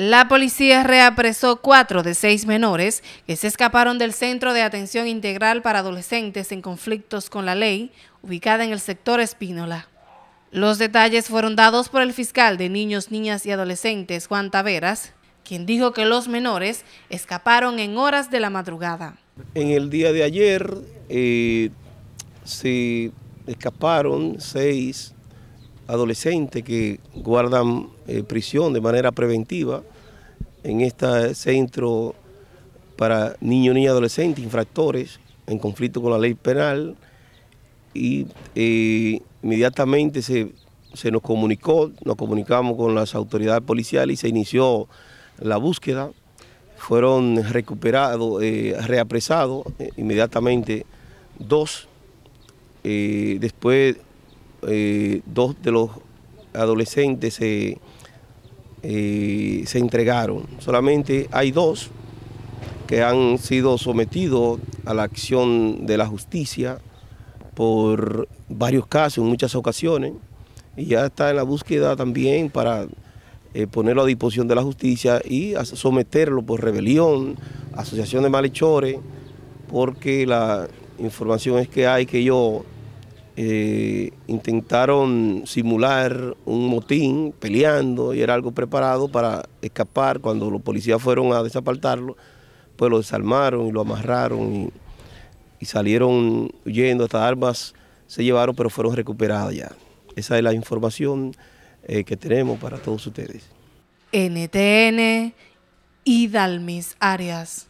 La policía reapresó cuatro de seis menores que se escaparon del Centro de Atención Integral para Adolescentes en Conflictos con la Ley, ubicada en el sector Espínola. Los detalles fueron dados por el fiscal de Niños, Niñas y Adolescentes, Juan Taveras, quien dijo que los menores escaparon en horas de la madrugada. En el día de ayer eh, se escaparon seis adolescentes que guardan eh, prisión de manera preventiva en este centro para niños, niñas, adolescentes, infractores en conflicto con la ley penal y eh, inmediatamente se, nos comunicó, nos comunicamos con las autoridades policiales y se inició la búsqueda. Fueron recuperados, eh, reapresados inmediatamente dos. después eh, dos de los adolescentes eh, se, entregaron. Solamente hay dos que han sido sometidos a la acción de la justicia por varios casos, en muchas ocasiones, y ya está en la búsqueda también para eh, ponerlo a disposición de la justicia y someterlo por rebelión, asociación de malhechores, porque la información es que hay que yo... Eh, intentaron simular un motín peleando y era algo preparado para escapar. Cuando los policías fueron a desapartarlo, pues lo desarmaron y lo amarraron y, salieron huyendo. Estas armas se llevaron, pero fueron recuperadas ya. Esa es la información eh, que tenemos para todos ustedes. NTN y Arias.